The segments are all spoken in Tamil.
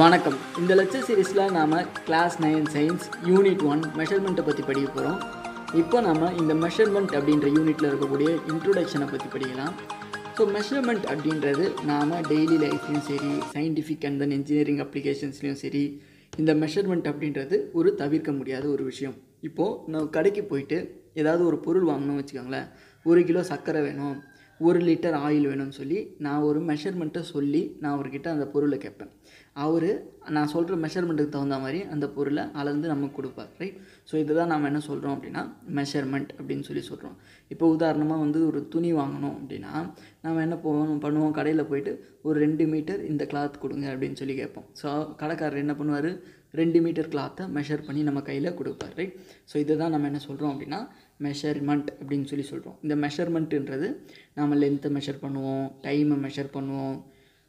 வணக்கம் இந்த லெக்சர் சீரீஸில் நாம் class nine science unit one மெஷர்மெண்ட்டை பற்றி படிக்க போகிறோம் இப்போ நம்ம இந்த மெஷர்மெண்ட் அப்படின்ற யூனிட்டில் இருக்கக்கூடிய இன்ட்ரொடக்ஷனை பற்றி படிக்கலாம் ஸோ மெஷர்மெண்ட் அப்படின்றது நாம் டெய்லி லைஃப்லையும் சரி சயின்டிஃபிக் அண்ட் தென் இன்ஜினியரிங் அப்ளிகேஷன்ஸ்லையும் சரி இந்த மெஷர்மெண்ட் அப்படின்றது ஒரு தவிர்க்க முடியாத ஒரு விஷயம் இப்போது நான் கடைக்கு போயிட்டு ஏதாவது ஒரு பொருள் வாங்கணும்னு வச்சுக்கோங்களேன் ஒரு கிலோ சர்க்கரை வேணும் ஒரு லிட்டர் ஆயில் வேணும்னு சொல்லி நான் ஒரு மெஷர்மெண்ட்டை சொல்லி நான் அவர்கிட்ட அந்த பொருளை கேட்பேன் அவர் நான் சொல்கிற மெஷர்மெண்ட்டுக்கு தகுந்த மாதிரி அந்த பொருளை அளந்து நமக்கு கொடுப்பார் ரைட் ஸோ இதை தான் நம்ம என்ன சொல்கிறோம் அப்படின்னா மெஷர்மெண்ட் அப்படின்னு சொல்லி சொல்கிறோம் இப்போ உதாரணமாக வந்து ஒரு துணி வாங்கணும் அப்படின்னா நம்ம என்ன போகணும் பண்ணுவோம் கடையில் போயிட்டு ஒரு ரெண்டு மீட்டர் இந்த கிளாத் கொடுங்க அப்படின்னு சொல்லி கேட்போம் ஸோ கடைக்காரர் என்ன பண்ணுவார் ரெண்டு மீட்டர் கிளாத்தை மெஷர் பண்ணி நம்ம கையில் கொடுப்பார் ரைட் ஸோ இதை தான் நம்ம என்ன சொல்கிறோம் அப்படின்னா மெஷர்மெண்ட் அப்படின்னு சொல்லி சொல்கிறோம் இந்த மெஷர்மெண்ட்டுன்றது நம்ம லென்த்தை மெஷர் பண்ணுவோம் டைமை மெஷர் பண்ணுவோம்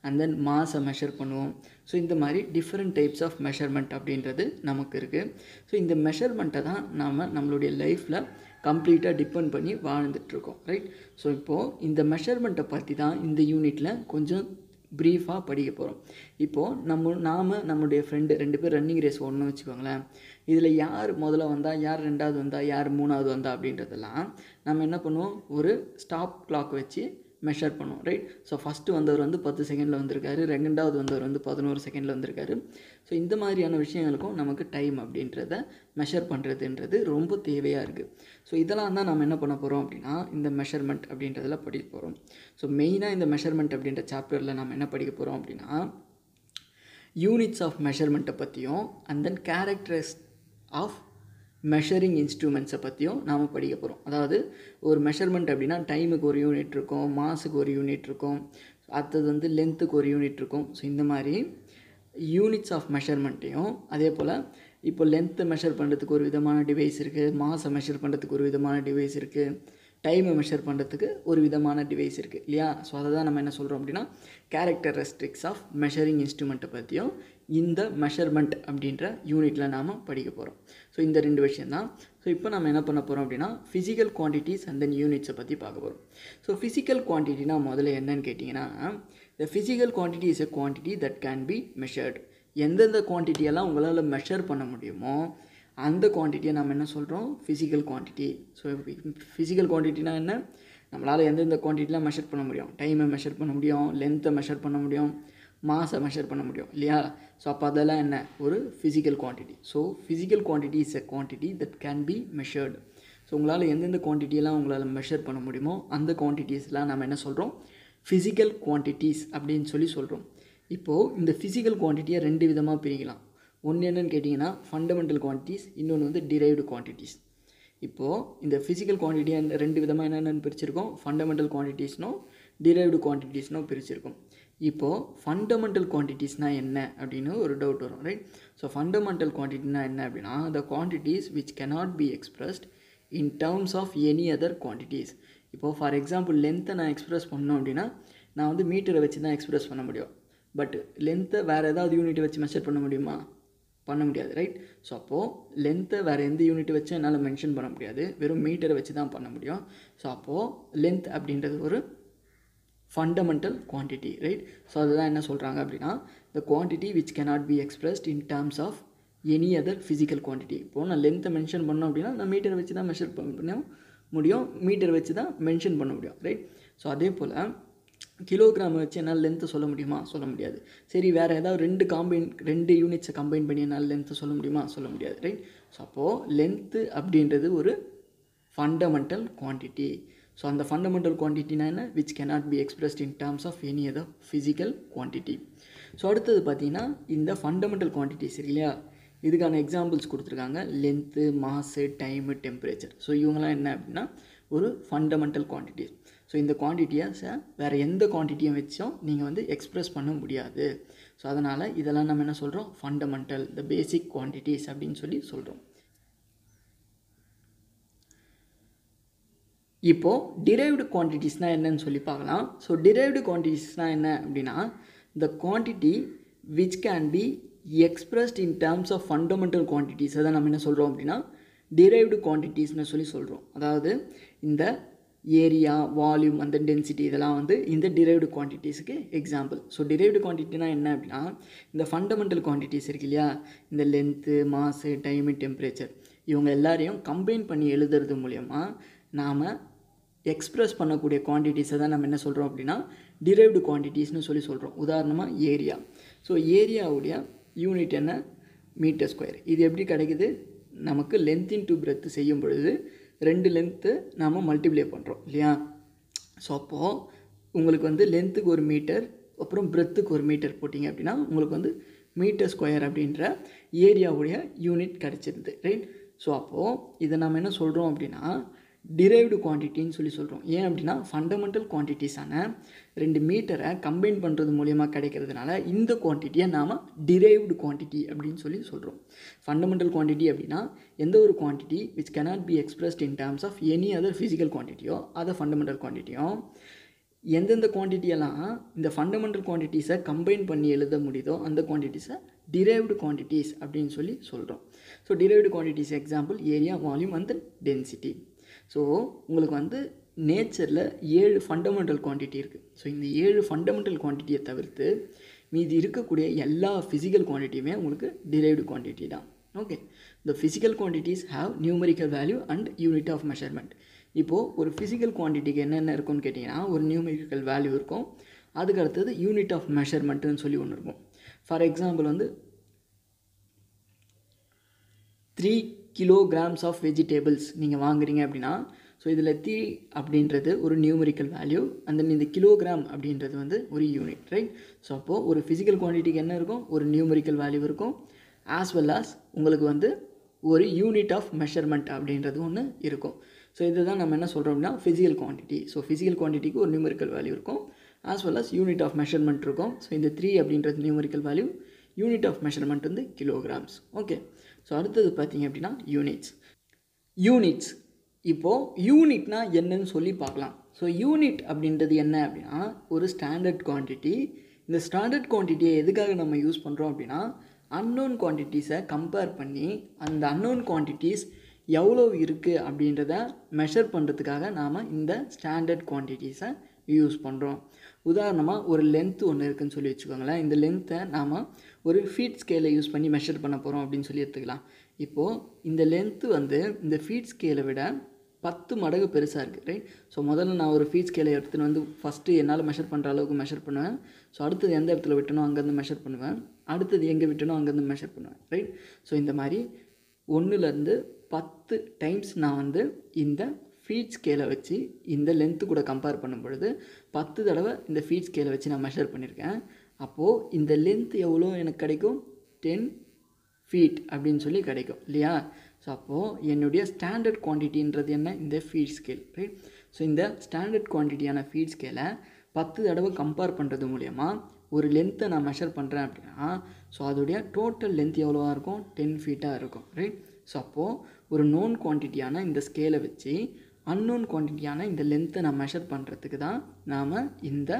அண்ட் தென் மாஸை மெஷர் பண்ணுவோம் ஸோ இந்த மாதிரி டிஃப்ரெண்ட் டைப்ஸ் ஆஃப் மெஷர்மெண்ட் அப்படின்றது நமக்கு இருக்குது ஸோ இந்த மெஷர்மெண்ட்டை தான் நாம் நம்மளுடைய லைஃப்பில் கம்ப்ளீட்டாக டிபெண்ட் பண்ணி வாழ்ந்துட்டுருக்கோம் ரைட் ஸோ இப்போது இந்த மெஷர்மெண்ட்டை பற்றி தான் இந்த யூனிட்டில் கொஞ்சம் ப்ரீஃபாக படிக்க போகிறோம் இப்போது நம்ம நாம் நம்மளுடைய ஃப்ரெண்டு ரெண்டு பேர் ரன்னிங் ரேஸ் ஒன்று வச்சுக்கோங்களேன் இதில் யார் முதல்ல வந்தால் யார் ரெண்டாவது வந்தால் யார் மூணாவது வந்தால் அப்படின்றதெல்லாம் நம்ம என்ன பண்ணுவோம் ஒரு ஸ்டாப் கிளாக் வச்சு மெஷர் பண்ணும் ரைட் ஸோ ஃபஸ்ட்டு வந்தவர் வந்து பத்து செகண்டில் வந்திருக்காரு ரெண்டாவது வந்தவர் வந்து பதினோரு செகண்டில் வந்திருக்காரு ஸோ இந்த மாதிரியான விஷயங்களுக்கும் நமக்கு டைம் அப்படின்றத மெஷர் பண்ணுறதுன்றது ரொம்ப தேவையாக இருக்குது ஸோ இதெல்லாம் தான் நம்ம என்ன பண்ண போகிறோம் அப்படின்னா இந்த மெஷர்மெண்ட் அப்படின்றதில் படிக்க போகிறோம் ஸோ மெயினாக இந்த மெஷர்மெண்ட் அப்படின்ற சாப்டரில் நம்ம என்ன படிக்க போகிறோம் அப்படின்னா யூனிட்ஸ் ஆஃப் மெஷர்மெண்ட்டை பற்றியும் and then characters of measuring இன்ஸ்ட்ருமெண்ட்ஸை பற்றியும் நாம் படிக்க போகிறோம் அதாவது ஒரு மெஷர்மெண்ட் அப்படின்னா டைமுக்கு ஒரு யூனிட் இருக்கும் மாஸுக்கு ஒரு யூனிட் இருக்கும் அடுத்தது வந்து லென்த்துக்கு ஒரு யூனிட் இருக்கும் ஸோ இந்த மாதிரி யூனிட்ஸ் ஆஃப் மெஷர்மெண்ட்டையும் அதே போல் இப்போ லென்த்தை மெஷர் பண்ணுறதுக்கு ஒரு விதமான டிவைஸ் இருக்குது மாசை மெஷர் பண்ணுறதுக்கு ஒரு விதமான டிவைஸ் இருக்குது டைமை மெஷர் பண்ணுறதுக்கு ஒரு விதமான டிவைஸ் இருக்குது இல்லையா ஸோ அதை தான் நம்ம என்ன சொல்கிறோம் அப்படின்னா கேரக்டரிஸ்டிக்ஸ் ஆஃப் மெஷரிங் இன்ஸ்ட்ருமெண்ட்டை பற்றியும் இந்த மெஷர்மெண்ட் அப்படின்ற யூனிட்டில் நாம் படிக்க போகிறோம் ஸோ இந்த ரெண்டு விஷயம் தான் ஸோ இப்போ நம்ம என்ன பண்ண போகிறோம் அப்படின்னா ஃபிசிக்கல் குவான்டிட்டிஸ் அண்ட் தென் யூனிட்ஸை பற்றி பார்க்க போகிறோம் ஸோ ஃபிசிக்கல் குவான்டிட்டினா முதல்ல என்னன்னு கேட்டிங்கன்னா the physical quantity is a quantity that can be measured எந்தெந்த குவான்டிட்டியெல்லாம் உங்களால் மெஷர் பண்ண முடியுமோ அந்த குவான்டிட்டியை நம்ம என்ன சொல்கிறோம் ஃபிசிக்கல் குவான்டிட்டி ஸோ ஃபிசிக்கல் குவான்டிட்டினா என்ன நம்மளால் எந்தெந்த குவான்டிட்டிலாம் மெஷர் பண்ண முடியும் டைமை மெஷர் பண்ண முடியும் லென்த்தை மெஷர் பண்ண முடியும் மாஸை மெஷர் பண்ண முடியும் இல்லையா ஸோ அப்போ அதெல்லாம் என்ன ஒரு physical quantity so physical quantity is a quantity that can be measured so உங்களால் எந்தெந்த குவான்டிட்டியெல்லாம் உங்களால் மெஷர் பண்ண முடியுமோ அந்த குவான்டிட்டிஸ்லாம் நம்ம என்ன சொல்கிறோம் ஃபிசிக்கல் குவான்டிட்டிஸ் அப்படின்னு சொல்லி சொல்கிறோம் இப்போது இந்த ஃபிசிக்கல் குவான்டிட்டியை ரெண்டு விதமாக பிரிக்கலாம் ஒன்று என்னென்னு கேட்டிங்கன்னா ஃபண்டமெண்டல் குவான்டிட்டிஸ் இன்னொன்று வந்து டிரைவ்டு குவான்டிட்டிஸ் இப்போது இந்த ஃபிசிக்கல் குவான்டிட்டியை ரெண்டு விதமாக என்னென்னு பிரிச்சிருக்கோம் ஃபண்டமெண்டல் குவான்டிட்டிஸ்னோ டிரைவ்டு குவான்டிட்டிஸ்னோ பிரிச்சிருக்கோம் இப்போது ஃபண்டமெண்டல் குவான்டிட்டிஸ்னால் என்ன அப்படின்னு ஒரு டவுட் வரும் ரைட் ஸோ ஃபண்டமெண்டல் குவான்டிட்டினா என்ன அப்படின்னா the quantities which cannot be expressed in terms of any other quantities இப்போது ஃபார் எக்ஸாம்பிள் லென்த்தை நான் எக்ஸ்பிரஸ் பண்ணோம் அப்படின்னா நான் வந்து மீட்டரை வச்சு தான் எக்ஸ்பிரஸ் பண்ண முடியும் பட் லென்த்தை வேறு ஏதாவது யூனிட் வச்சு மெஷர் பண்ண முடியுமா பண்ண முடியாது ரைட் ஸோ அப்போது லென்த்தை வேறு எந்த யூனிட் வச்சு என்னால் மென்ஷன் பண்ண முடியாது வெறும் மீட்டரை வச்சு தான் பண்ண முடியும் ஸோ அப்போது லென்த் அப்படின்றது ஒரு ஃபண்டமெண்டல் குவான்டிட்டி ரைட் ஸோ அதுதான் என்ன சொல்கிறாங்க அப்படின்னா the quantity which cannot be expressed in terms of any other physical quantity இப்போது நான் லென்த்தை மென்ஷன் பண்ணோம் அப்படின்னா நான் மீட்டர் வச்சு தான் மெஷர் பண்ண முடியும் மீட்டர் வச்சு தான் மென்ஷன் பண்ண முடியும் ரைட் ஸோ அதே போல் கிலோகிராம் வச்சு என்னால் லென்த்தை சொல்ல முடியுமா சொல்ல முடியாது சரி வேறு ஏதாவது ரெண்டு காம்பைன் ரெண்டு யூனிட்ஸை கம்பைன் பண்ணி என்னால் லென்த்தை சொல்ல முடியுமா சொல்ல முடியாது ரைட் ஸோ அப்போது லென்த்து அப்படின்றது ஒரு ஃபண்டமெண்டல் குவான்டிட்டி ஸோ அந்த ஃபண்டமெண்டல் குவான்டிட்டினா என்ன which cannot be expressed in terms of any other physical quantity so அடுத்தது பார்த்தீங்கன்னா இந்த ஃபண்டமெண்டல் குவான்டிட்டிஸ் இல்லையா இதுக்கான எக்ஸாம்பிள்ஸ் கொடுத்துருக்காங்க length mass time temperature so இவங்கெல்லாம் என்ன அப்படின்னா ஒரு ஃபண்டமெண்டல் குவான்டிட்டிஸ் ஸோ இந்த குவான்டிட்டியை வேறு எந்த குவான்டிட்டியும் வச்சும் நீங்கள் வந்து எக்ஸ்ப்ரெஸ் பண்ண முடியாது ஸோ அதனால் இதெல்லாம் நம்ம என்ன சொல்கிறோம் ஃபண்டமெண்டல் த பேசிக் குவான்டிட்டிஸ் அப்படின்னு சொல்லி சொல்கிறோம் இப்போது டிரைவ்டு குவான்டிட்டிஸ்னால் என்னன்னு சொல்லி பார்க்கலாம் ஸோ டிரைவ்டு குவான்டிட்டிஸ்னால் என்ன அப்படின்னா the quantity which can be expressed in terms of fundamental quantities அதை நம்ம என்ன சொல்கிறோம் அப்படின்னா டிரைவ்டு குவான்டிட்டிஸ்னு சொல்லி சொல்கிறோம் அதாவது இந்த ஏரியா வால்யூம் அந்த டென்சிட்டி இதெல்லாம் வந்து இந்த டிரைவ்டு குவான்டிட்டிஸுக்கு எக்ஸாம்பிள் ஸோ டிரைவ்டு குவான்டிட்டினா என்ன அப்படின்னா இந்த ஃபண்டமெண்டல் குவான்டிட்டிஸ் இருக்கு இல்லையா இந்த லென்த்து மாசு டைமு டெம்பரேச்சர் இவங்க எல்லாரையும் கம்பைன் பண்ணி எழுதுறது மூலயமா நாம் எக்ஸ்ப்ரெஸ் பண்ணக்கூடிய குவான்டிட்டிஸை தான் நம்ம என்ன சொல்கிறோம் அப்படின்னா டிரைவ்டு குவான்டிட்டிஸ்னு சொல்லி சொல்கிறோம் உதாரணமாக ஏரியா ஸோ ஏரியாவுடைய யூனிட் என்ன மீட்டர் ஸ்கொயர் இது எப்படி கிடைக்குது நமக்கு லென்த்தின் டு பிரெத்து செய்யும் பொழுது ரெண்டு லென்த்து நாம் மல்டிப்ளை பண்ணுறோம் இல்லையா ஸோ அப்போது உங்களுக்கு வந்து லென்த்துக்கு ஒரு மீட்டர் அப்புறம் பிரெத்துக்கு ஒரு மீட்டர் போட்டிங்க அப்படின்னா உங்களுக்கு வந்து மீட்டர் ஸ்கொயர் அப்படின்ற ஏரியாவுடைய யூனிட் கிடச்சிருந்து ரைட் ஸோ அப்போது இதை நம்ம என்ன சொல்கிறோம் அப்படின்னா டிரைவ்டு குவான்டிட்டின்னு சொல்லி சொல்கிறோம் ஏன் அப்படின்னா ஃபண்டமெண்டல் குவான்டிட்டிஸான ரெண்டு மீட்டரை கம்பைன் பண்ணுறது மூலியமாக கிடைக்கிறதுனால இந்த குவான்டிட்டியை நாம் டிரைவ்டு குவான்டிட்டி அப்படின்னு சொல்லி சொல்கிறோம் ஃபண்டமெண்டல் குவான்டிட்டி அப்படின்னா எந்த ஒரு quantity which cannot be expressed in terms of any other physical குவான்டிட்டியோ அதை ஃபண்டமெண்டல் குவான்டிட்டியும் எந்தெந்த குவான்டிட்டியெல்லாம் இந்த ஃபண்டமெண்டல் குவான்டிட்டிஸை கம்பைன் பண்ணி எழுத முடியுதோ அந்த குவான்டிட்டிஸை டிரைவ்டு குவான்டிட்டிஸ் அப்படின்னு சொல்லி சொல்கிறோம் so derived quantities example area volume and then density so உங்களுக்கு வந்து நேச்சரில் ஏழு ஃபண்டமெண்டல் குவான்டிட்டி இருக்குது ஸோ இந்த ஏழு ஃபண்டமெண்டல் குவான்டிட்டியை தவிர்த்து மீதி இருக்கக்கூடிய எல்லா ஃபிசிக்கல் குவான்டிட்டியுமே உங்களுக்கு டிரைவ்டு குவான்டிட்டி தான் ஓகே இந்த physical quantities have numerical value and unit of measurement இப்போது ஒரு ஃபிசிக்கல் குவான்டிட்டிக்கு என்னென்ன இருக்கும்னு கேட்டிங்கன்னா ஒரு நியூமெரிக்கல் வேல்யூ இருக்கும் அதுக்கு அடுத்தது யூனிட் ஆஃப் மெஷர்மெண்ட்டுன்னு சொல்லி ஒன்று இருக்கும் ஃபார் எக்ஸாம்பிள் வந்து three kilograms of vegetables நீங்கள் வாங்குறீங்க அப்படின்னா ஸோ இதில் த்ரீ அப்படின்றது ஒரு நியூமரிக்கல் வேல்யூ அந்த இந்த கிலோகிராம் அப்படின்றது வந்து ஒரு யூனிட் ரைட் ஸோ அப்போது ஒரு ஃபிசிக்கல் குவான்டிட்டிக்கு என்ன இருக்கும் ஒரு நியூமரிக்கல் வேல்யூ இருக்கும் ஆஸ் வெல் ஆஸ் உங்களுக்கு வந்து ஒரு யூனிட் ஆஃப் மெஷர்மெண்ட் அப்படின்றது ஒன்று இருக்கும் ஸோ இதை தான் நம்ம என்ன சொல்கிறோம் அப்படின்னா ஃபிசிக்கல் குவான்டிட்டி ஸோ ஃபிசிக்கல் குவான்டிட்டிக்கு ஒரு நியூமரிக்கல் வேல்யூ இருக்கும் as well as unit of measurement இருக்கும் ஸோ இந்த த்ரீ அப்படின்றது numerical value unit of measurement வந்து கிலோகிராம்ஸ் ஓகே ஸோ அடுத்தது பார்த்திங்க அப்படின்னா யூனிட்ஸ் யூனிட்ஸ் இப்போது யூனிட்னா என்னன்னு சொல்லி பார்க்கலாம் ஸோ யூனிட் அப்படின்றது என்ன அப்படின்னா ஒரு ஸ்டாண்டர்ட் குவான்டிட்டி இந்த ஸ்டாண்டர்ட் குவான்டிட்டியை எதுக்காக நம்ம யூஸ் பண்ணுறோம் அப்படின்னா அன்னோன் குவான்டிட்டிஸை கம்பேர் பண்ணி அந்த அன்னோன் குவான்டிட்டிஸ் எவ்வளோ இருக்குது அப்படின்றத மெஷர் பண்ணுறதுக்காக நாம் இந்த ஸ்டாண்டர்ட் குவான்டிட்டிஸை யூஸ் பண்ணுறோம் உதாரணமாக ஒரு லென்த்து ஒன்று இருக்குதுன்னு சொல்லி வச்சுக்கோங்களேன் இந்த லென்த்தை நாம் ஒரு ஃபீட் ஸ்கேலை யூஸ் பண்ணி மெஷர் பண்ண போகிறோம் அப்படின்னு சொல்லி எடுத்துக்கலாம் இப்போது இந்த லென்த்து வந்து இந்த ஃபீட் ஸ்கேலை விட பத்து மடங்கு பெருசாக இருக்குது ரைட் ஸோ முதல்ல நான் ஒரு ஃபீட் ஸ்கேலை எடுத்துன்னு வந்து ஃபஸ்ட்டு என்னால் மெஷர் பண்ணுற அளவுக்கு மெஷர் பண்ணுவேன் ஸோ அடுத்தது எந்த இடத்துல விட்டனோ அங்கேருந்து மெஷர் பண்ணுவேன் அடுத்தது எங்கே விட்டனோ அங்கேருந்து மெஷர் பண்ணுவேன் ரைட் ஸோ இந்த மாதிரி ஒன்றுலேருந்து பத்து டைம்ஸ் நான் வந்து இந்த ஃபீட் ஸ்கேலை வச்சு இந்த லென்த்து கூட கம்பேர் பண்ணும் பொழுது பத்து தடவை இந்த ஃபீட் ஸ்கேலை வச்சு நான் மெஷர் பண்ணியிருக்கேன் அப்போது இந்த லென்த் எவ்வளோ எனக்கு கிடைக்கும் டென் ஃபீட் அப்படின்னு சொல்லி கிடைக்கும் இல்லையா ஸோ அப்போது என்னுடைய ஸ்டாண்டர்ட் குவான்டிட்டின்றது என்ன இந்த ஃபீட் ஸ்கேல் ரைட் ஸோ இந்த ஸ்டாண்டர்ட் குவான்டிட்டியான ஃபீட் ஸ்கேலை பத்து தடவை கம்பேர் பண்ணுறது மூலயமா ஒரு லென்த்தை நான் மெஷர் பண்ணுறேன் அப்படின்னா ஸோ அதோடைய டோட்டல் லென்த் எவ்வளோவாக இருக்கும் டென் ஃபீட்டாக இருக்கும் ரைட் ஸோ அப்போது ஒரு நோன் குவான்டிட்டியான இந்த ஸ்கேலை வச்சு அன்னோன் குவான்டிட்டியான இந்த லென்த்தை நான் மெஷர் பண்ணுறதுக்கு தான் நாம் இந்த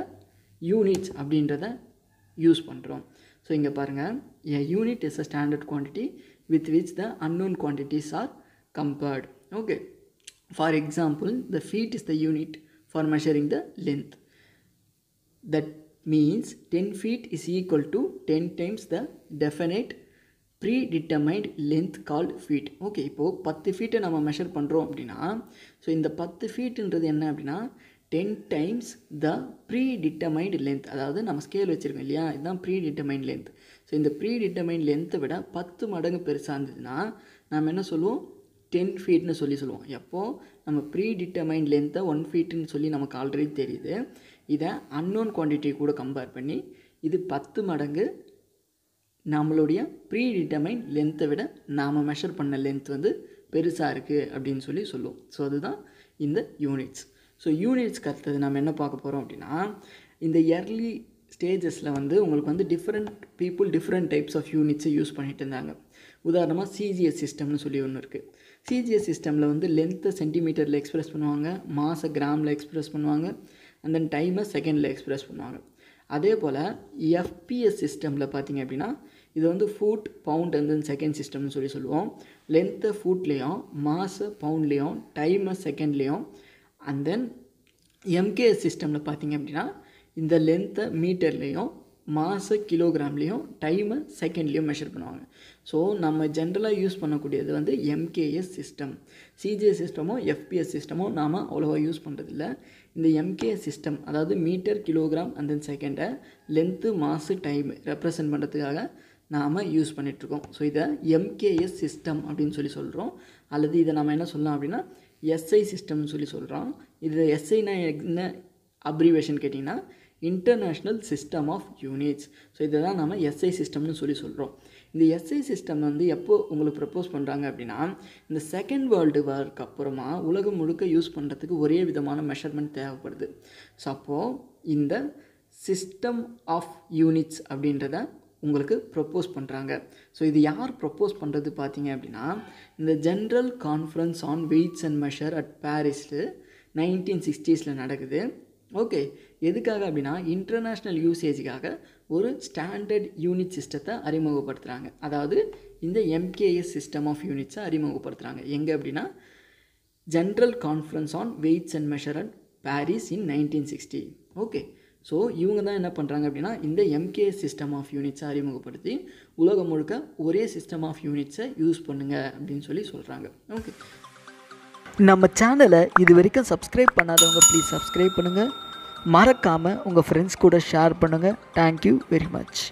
யூனிட்ஸ் அப்படின்றத யூஸ் பண்ணுறோம் ஸோ இங்கே பாருங்கள் a unit is a standard quantity with which the unknown quantities are compared okay for example the feet is the unit for measuring the length that means ten feet is equal to ten times the definite predetermined length call feet okay இப்போது பத்து ஃபீட்டை நம்ம மெஷர் பண்ணுறோம் அப்படின்னா ஸோ இந்த பத்து ஃபீட்டுன்றது என்ன அப்படின்னா ten times the predetermined length அதாவது நம்ம ஸ்கேல் வச்சுருக்கோம் இல்லையா இதுதான் ப்ரீ டிட்டமைண்ட் லென்த் ஸோ இந்த ப்ரீ டிட்டமைண்ட் லென்த்தை விட பத்து மடங்கு பெருசாக இருந்ததுன்னா நம்ம என்ன சொல்லுவோம் டென் ஃபீட்னு சொல்லி சொல்லுவோம் எப்போது நம்ம ப்ரீ டிட்டமைண்ட் லென்த்தை ஒன் ஃபீட்டுன்னு சொல்லி நமக்கு ஆல்ரெடி தெரியுது இதை அன்னோன் குவான்டிட்டி கூட கம்பேர் பண்ணி இது பத்து மடங்கு நம்மளுடைய ப்ரீ டிட்டமைன் லென்த்தை விட நாம் மெஷர் பண்ண லென்த் வந்து பெருசாக இருக்குது அப்படின்னு சொல்லி சொல்லுவோம் ஸோ அதுதான் இந்த யூனிட்ஸ் ஸோ யூனிட்ஸ் கற்றுது நம்ம என்ன பார்க்க போகிறோம் அப்படின்னா இந்த இயர்லி ஸ்டேஜஸில் வந்து உங்களுக்கு வந்து different people different types of யூனிட்ஸை யூஸ் பண்ணிட்டு இருந்தாங்க உதாரணமாக சிஜிஎஸ் சிஸ்டம்னு சொல்லி ஒன்று இருக்குது சிஜிஎஸ் சிஸ்டமில் வந்து லென்த்தை சென்டிமீட்டரில் எக்ஸ்ப்ரெஸ் பண்ணுவாங்க மாதை கிராமில் எக்ஸ்ப்ரெஸ் பண்ணுவாங்க அண்ட் தென் டைமை செகண்டில் எக்ஸ்ப்ரெஸ் பண்ணுவாங்க அதே போல் எஃபிஎஸ் சிஸ்டமில் பார்த்திங்க அப்படின்னா இது வந்து foot pound and then second சிஸ்டம்னு சொல்லி சொல்லுவோம் லென்த்தை ஃபுட்லேயும் மாதை பவுண்ட்லேயும் டைமை செகண்ட்லேயும் அண்ட் தென் எம்கே சிஸ்டமில் பார்த்தீங்க அப்படின்னா இந்த லென்த்தை மீட்டர்லேயும் மாசு கிலோகிராம்லேயும் டைமை செகண்ட்லேயும் மெஷர் பண்ணுவாங்க ஸோ நம்ம ஜென்ரலாக யூஸ் பண்ணக்கூடியது வந்து எம்கேஎஸ் சிஸ்டம் சிஜிஎஸ் சிஸ்டமோ எஃபிஎஸ் சிஸ்டமோ நாம் அவ்வளோவா யூஸ் பண்ணுறதில்ல இந்த எம்கேஎஸ் சிஸ்டம் அதாவது மீட்டர் கிலோகிராம் அண்ட் தென் செகண்டை லென்த்து மாசு டைம் ரெப்ரசன்ட் பண்ணுறதுக்காக நாம் யூஸ் பண்ணிகிட்ருக்கோம் ஸோ இதை எம்கேஎஸ் சிஸ்டம் அப்படின்னு சொல்லி சொல்கிறோம் அல்லது இதை நம்ம என்ன சொல்லலாம் அப்படின்னா எஸ்ஐ சிஸ்டம்னு சொல்லி சொல்கிறோம் இது எஸ்ஐனா என்ன அப்ரிவேஷன் கேட்டிங்கன்னா international system of units so இதை தான் நம்ம எஸ்ஐ சிஸ்டம்னு சொல்லி சொல்கிறோம் இந்த எஸ்ஐ சிஸ்டம் வந்து எப்போ உங்களுக்கு ப்ரப்போஸ் பண்ணுறாங்க அப்படின்னா இந்த செகண்ட் வேர்ல்டு வார்க்கு அப்புறமா உலகம் முழுக்க யூஸ் பண்ணுறதுக்கு ஒரே விதமான மெஷர்மெண்ட் தேவைப்படுது ஸோ அப்போது இந்த சிஸ்டம் ஆஃப் யூனிட்ஸ் அப்படின்றத உங்களுக்கு ப்ரப்போஸ் பண்ணுறாங்க ஸோ இது யார் ப்ரப்போஸ் பண்ணுறது பார்த்தீங்க அப்படின்னா இந்த general conference on weights and measure at பாரிஸில் நைன்டீன் சிக்ஸ்டீஸில் நடக்குது ஓகே எதுக்காக அப்படின்னா இன்டர்நேஷ்னல் யூசேஜுக்காக ஒரு ஸ்டாண்டர்ட் யூனிட் சிஸ்டத்தை அறிமுகப்படுத்துகிறாங்க அதாவது இந்த எம்கேஎஸ் சிஸ்டம் ஆஃப் யூனிட்ஸை அறிமுகப்படுத்துகிறாங்க எங்கே அப்படின்னா general conference on weights and measure at Paris in nineteen sixty okay so இவங்க தான் என்ன பண்ணுறாங்க அப்படின்னா இந்த எம்கே சிஸ்டம் ஆஃப் யூனிட்ஸை அறிமுகப்படுத்தி உலகம் முழுக்க ஒரே சிஸ்டம் ஆஃப் யூனிட்ஸை யூஸ் பண்ணுங்கள் அப்படின்னு சொல்லி சொல்கிறாங்க ஓகே நம்ம சேனலை இது வரைக்கும் சப்ஸ்கிரைப் பண்ணாதவங்க ப்ளீஸ் சப்ஸ்கிரைப் பண்ணுங்கள் மறக்காமல் உங்கள் ஃப்ரெண்ட்ஸ் கூட ஷேர் பண்ணுங்கள் தேங்க்யூ வெரி மச்